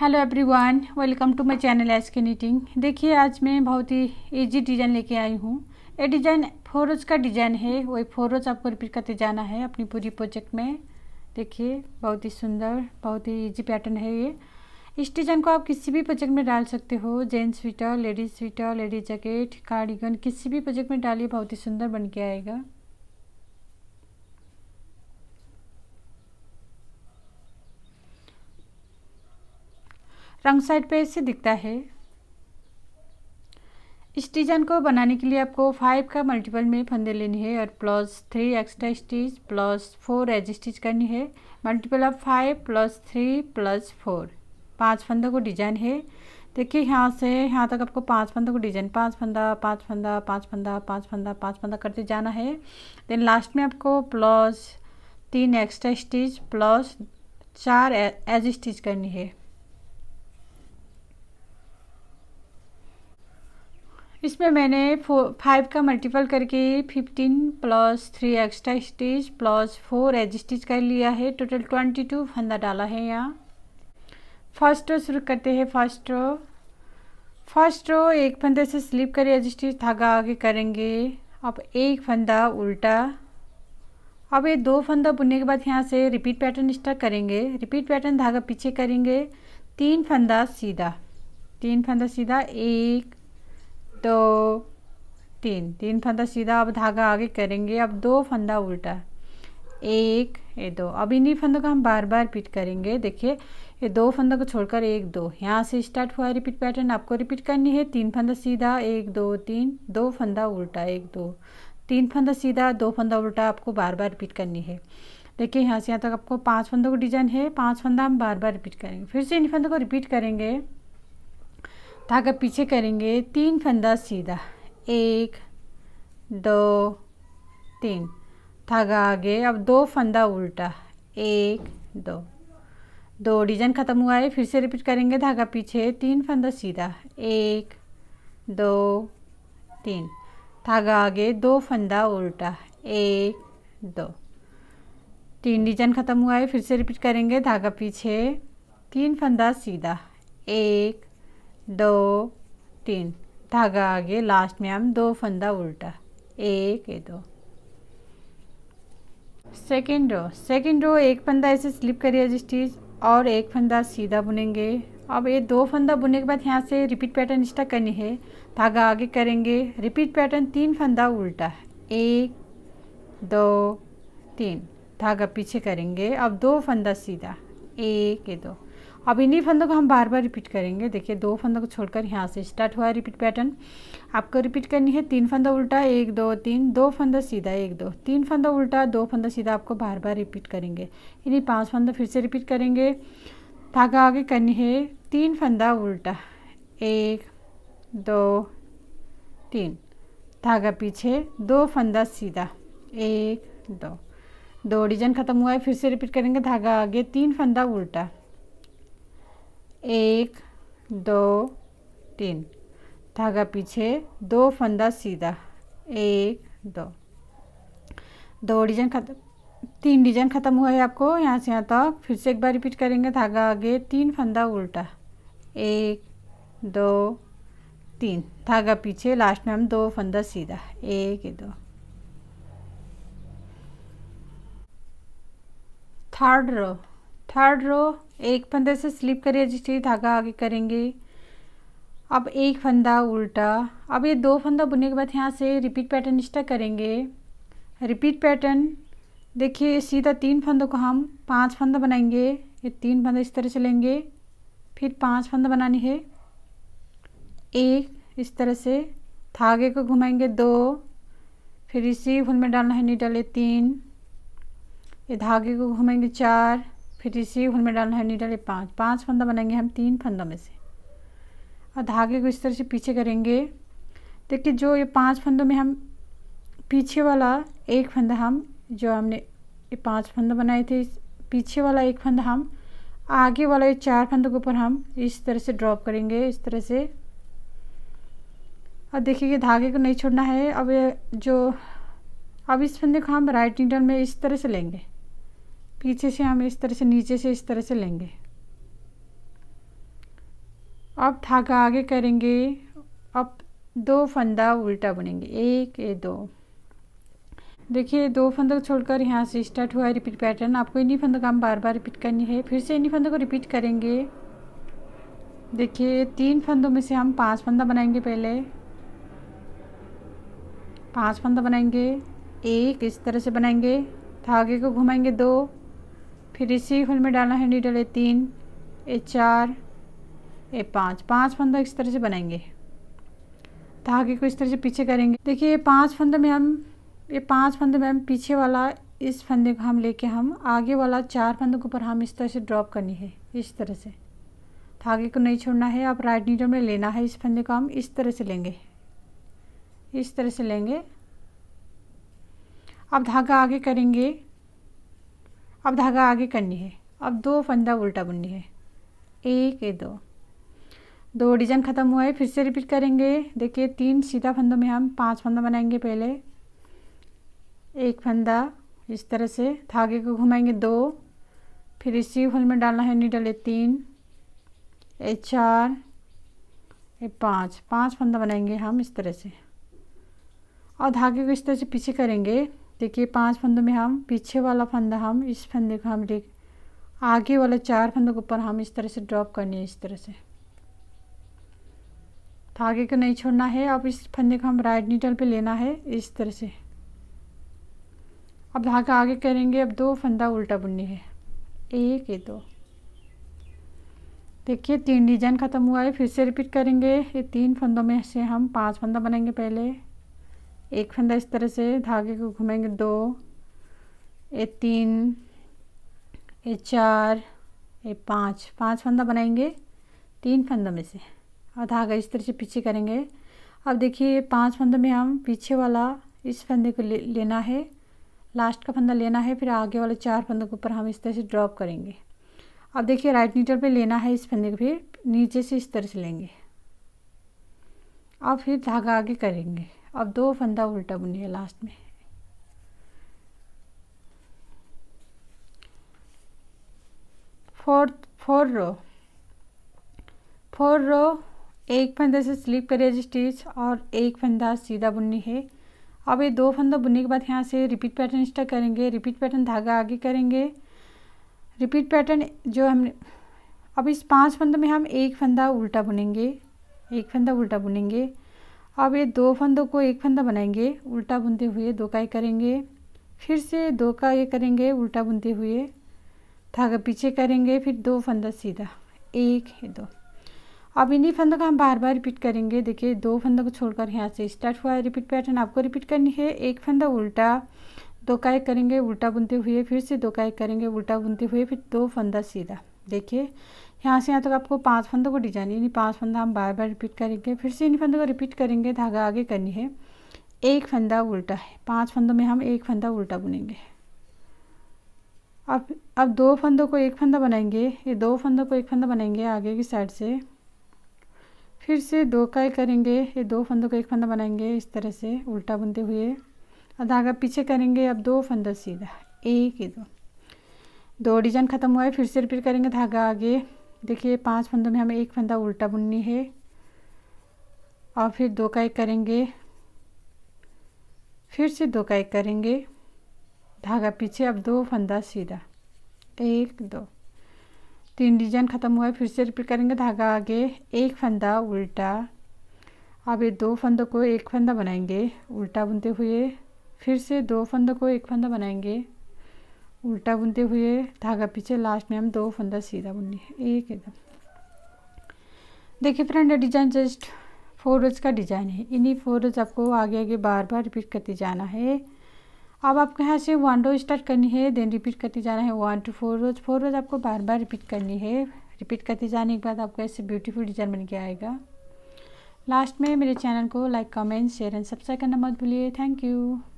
hello everyone welcome to my channel S K knitting देखिए आज मैं बहुत ही इजी डिज़ाइन लेके आई हूँ ये डिज़ाइन फोर रोज का डिज़ाइन है वही फोरोज आपको रिपीट करते जाना है अपनी पूरी प्रोजेक्ट में देखिए बहुत ही सुंदर बहुत ही इजी पैटर्न है ये इस डिज़ाइन को आप किसी भी प्रोजेक्ट में डाल सकते हो gents sweater ladies sweater ladies jacket cardigan किसी भी प्रोजेक्ट में डालिए बहुत ही सुंदर बन के आएगा रंग साइड पे ऐसे दिखता है इस डिजाइन को बनाने के लिए आपको फाइव का मल्टीपल में फंदे लेनी है और plus three extra stitch plus four edge stitch करनी है multiple of five plus three plus four पाँच फंदों को डिजाइन है देखिए यहाँ से यहाँ तक आपको पांच फंदों को डिजाइन पांच फंदा पांच फंदा पांच फंदा पांच फंदा पांच फंदा करते जाना है देन लास्ट में आपको प्लस तीन एक्स्ट्रा स्टिच प्लस चार एज स्टिच करनी है इसमें मैंने फो फाइव का मल्टीपल करके fifteen plus three extra stitch plus four edge stitch कर लिया है टोटल ट्वेंटी टू फंदा डाला है यहाँ फर्स्ट रो शुरू करते हैं फर्स्ट रो फर्स्ट रो एक फंदे से स्लिप कर एज स्टिच धागा आगे करेंगे अब एक फंदा उल्टा अब ये दो फंदा बुनने के बाद यहाँ से रिपीट पैटर्न स्टार्ट करेंगे रिपीट पैटर्न धागा पीछे करेंगे तीन फंदा सीधा तीन फंदा सीधा एक तो तीन तीन फंदा सीधा अब धागा आगे करेंगे अब दो फंदा उल्टा एक ये दो अब इन्हीं फंदों का हम बार बार रिपीट करेंगे देखिए ये दो फंदों को छोड़कर एक दो यहाँ से स्टार्ट हुआ रिपीट पैटर्न आपको रिपीट करनी है तीन फंदा सीधा एक दो तीन दो फंदा उल्टा एक दो तीन फंदा सीधा दो फंदा उल्टा आपको बार बार रिपीट करनी है देखिए यहाँ से यहाँ तक आपको पाँच फंदों का डिजाइन है पाँच फंदा हम बार बार रिपीट करेंगे फिर से इन फंदों को रिपीट करेंगे धागा पीछे करेंगे तीन फंदा सीधा एक दो तीन धागा आगे अब दो फंदा उल्टा एक दो दो डिजाइन ख़त्म हुआ है फिर से रिपीट करेंगे धागा पीछे तीन फंदा सीधा एक दो तीन धागा आगे दो फंदा उल्टा एक दो तीन डिजाइन ख़त्म हुआ है फिर से रिपीट करेंगे धागा पीछे तीन फंदा सीधा एक दो तीन धागा आगे लास्ट में हम दो फंदा उल्टा एक ए दो सेकेंड रो सेकेंड रो एक फंदा ऐसे स्लिप करिए स्टिच और एक फंदा सीधा बुनेंगे अब ये दो फंदा बुनने के बाद यहाँ से रिपीट पैटर्न स्टार्ट करनी है धागा आगे करेंगे रिपीट पैटर्न तीन फंदा उल्टा एक दो तीन धागा पीछे करेंगे अब दो फंदा सीधा एक ए दो अब इन्हीं फंदों को हम बार बार रिपीट करेंगे देखिए दो फंदों को छोड़कर यहाँ से स्टार्ट हुआ रिपीट पैटर्न आपको रिपीट करनी है तीन फंदा उल्टा एक दो तीन दो फंदा सीधा एक दो तीन फंदा उल्टा दो फंदा सीधा आपको बार बार रिपीट करेंगे इन्हीं पांच फंदा फिर से रिपीट करेंगे धागा आगे करनी है तीन फंदा उल्टा एक दो तीन धागा पीछे दो फंदा सीधा एक दो दो डिजाइन खत्म हुआ है फिर से रिपीट करेंगे धागा आगे तीन फंदा उल्टा एक दो तीन धागा पीछे दो फंदा सीधा एक दो दो डिजाइन खत्म तीन डिजाइन ख़त्म हुआ है आपको यहाँ से यहाँ तक फिर से एक बार रिपीट करेंगे धागा आगे तीन फंदा उल्टा एक दो तीन धागा पीछे लास्ट में हम दो फंदा सीधा एक दो थर्ड रो थर्ड रो एक फंदे से स्लिप करिए जिसकी धागा आगे करेंगे अब एक फंदा उल्टा अब ये दो फंदा बुनने के बाद यहाँ से रिपीट पैटर्न तरह करेंगे रिपीट पैटर्न देखिए सीधा तीन फंदों को हम पांच फंदा बनाएंगे ये तीन फंदा इस तरह से लेंगे फिर पांच फंदा बनानी है एक इस तरह से धागे को घुमाएंगे दो फिर इसी फूल में डालना है नीडल ये तीन ये धागे को घुमाएंगे चार फिर इसी हुल में डालना है नीडल पाँच पाँच फंदा बनाएंगे हम तीन फंदों में से और धागे को इस तरह से पीछे करेंगे देखिए जो ये पांच फंदों में हम पीछे वाला एक फंदा हम जो हमने ये पांच फंदा बनाए थे इस पीछे वाला एक फंदा हम आगे वाला ये चार फंदों के ऊपर हम इस तरह से ड्रॉप करेंगे इस तरह से और देखिए ये धागे को नहीं छोड़ना है अब ये जो अब इस फंदे को हम राइट नीडल में इस तरह से लेंगे पीछे से हम इस तरह से नीचे से इस तरह से लेंगे अब धागा आगे करेंगे अब दो फंदा उल्टा बुनेंगे एक ये दो देखिए दो फंदा छोड़कर यहाँ से स्टार्ट हुआ है रिपीट पैटर्न आपको इन्हीं फंदों का हम बार बार रिपीट करनी है फिर से इन्हीं फंदों को रिपीट करेंगे देखिए तीन फंदों में से हम पांच फंदा बनाएंगे पहले पांच फंदा बनाएंगे एक इस तरह से बनाएंगे धागे को घुमाएंगे दो फिर इसी होल में डालना है नीडल ए तीन ए चार ए पाँच पाँच फंदा इस तरह से बनाएंगे धागे को इस तरह से पीछे करेंगे देखिए ये पाँच फंदे में हम ये पाँच फंदे में हम पीछे वाला इस फंदे को हम लेके हम आगे वाला चार फंदों के ऊपर हम इस तरह से ड्रॉप करनी है इस तरह से धागे को नहीं छोड़ना है आप राइट नीडल में लेना है इस फंदे को हम इस तरह से लेंगे इस तरह से लेंगे अब धागा आगे करेंगे अब धागा आगे करनी है अब दो फंदा उल्टा बुननी है एक ए दो दो डिजाइन ख़त्म हुआ है फिर से रिपीट करेंगे देखिए तीन सीधा फंदों में हम पांच फंदा बनाएंगे पहले एक फंदा इस तरह से धागे को घुमाएंगे दो फिर इसी फल में डालना है नीडल ए तीन ए चार ए पाँच पाँच फंदा बनाएंगे हम इस तरह से और धागे को इस तरह से पीछे करेंगे देखिए पांच फंदों में हम पीछे वाला फंदा हम इस फंदे को हम देख आगे वाले चार फंदों के ऊपर हम इस तरह से ड्रॉप करनी है इस तरह से धागे तो को नहीं छोड़ना है अब इस फंदे को हम राइट नीडल पे लेना है इस तरह से अब धागा आगे करेंगे अब दो फंदा उल्टा बुननी है एक ये दो देखिए तीन डिजाइन ख़त्म हुआ है फिर से रिपीट करेंगे ये तीन फंदों में से हम पांच फंदा बनाएंगे पहले एक फंदा इस तरह से धागे को घुमाएंगे दो ए तीन ए चार ए पाँच पाँच फंदा बनाएंगे तीन फंदों में से और धागा इस तरह से पीछे करेंगे अब देखिए पांच फंदों में हम पीछे वाला इस फंदे को ले, लेना है लास्ट का फंदा लेना है फिर आगे वाले चार फंदों के ऊपर हम इस तरह से ड्रॉप करेंगे अब देखिए राइट नीटर पे लेना है इस फंदे को फिर नीचे से इस तरह से लेंगे और फिर धागा आगे करेंगे अब दो फंदा उल्टा बुनिए लास्ट में fourth four row four row एक फंदे से स्लिप करिए स्टिच और एक फंदा सीधा बुननी है अब ये दो फंदा बुनने के बाद यहाँ से रिपीट पैटर्न स्टार्ट करेंगे रिपीट पैटर्न धागा आगे करेंगे रिपीट पैटर्न जो हमने अब इस पांच फंदों में हम एक फंदा उल्टा बुनेंगे एक फंदा उल्टा बुनेंगे अब ये दो फंदों को एक फंदा बनाएंगे उल्टा बुनते हुए दो का करेंगे फिर से दो का ये करेंगे उल्टा बुनते हुए धागा पीछे करेंगे फिर दो फंदा सीधा एक है दो अब इन्हीं फंदों का हम बार बार रिपीट करेंगे देखिए दो फंदों को छोड़कर यहाँ से स्टार्ट हुआ है रिपीट पैटर्न आपको रिपीट करनी है एक फंदा उल्टा दो का एक करेंगे उल्टा बुनते हुए फिर से दो का एक करेंगे उल्टा बुनते हुए फिर दो फंदा सीधा देखिए यहाँ से यहाँ तक तो आपको पाँच फंदों को डिजाइन यानी पाँच फंदा हम बार बार रिपीट करेंगे फिर से इन फंदों को रिपीट करेंगे धागा आगे करनी है एक फंदा उल्टा है पांच फंदों में हम एक फंदा उल्टा बुनेंगे अब अब दो फंदों को एक फंदा बनाएंगे ये दो फंदों को एक फंदा बनाएंगे आगे की साइड से फिर से दो का करेंगे ये दो फंदों को एक फंदा बनाएंगे इस तरह से उल्टा बुनते हुए और धागा पीछे करेंगे अब दो फंदा सीधा एक ही दो दो डिजाइन ख़त्म हुआ है फिर से रिपीट करेंगे धागा आगे देखिए पांच फंदों में हमें एक फंदा उल्टा बुननी है और फिर दो का एक करेंगे फिर से दो का एक करेंगे धागा पीछे अब दो फंदा सीधा एक दो तीन डिजाइन ख़त्म हुआ है फिर से रिपीट करेंगे धागा आगे एक फंदा उल्टा अब ये दो फंदों को एक फंदा बनाएंगे उल्टा बुनते हुए फिर से दो फंदों को एक फंदा बनाएंगे उल्टा बुनते हुए धागा पीछे लास्ट में हम दो फंदा सीधा बुननी है एक एकदम देखिए friend design just four rows का डिजाइन है इन्हीं फोर रोज आपको आगे आगे बार बार रिपीट करते जाना है अब आपको यहाँ से वन रोज स्टार्ट करनी है देन रिपीट करते जाना है one two four rows four rows आपको बार बार रिपीट करनी है रिपीट करते जाने के बाद आपको ऐसे ब्यूटीफुल डिजाइन बन के आएगा लास्ट में मेरे चैनल को like comment share and subscribe करना मत भूलिए थैंक यू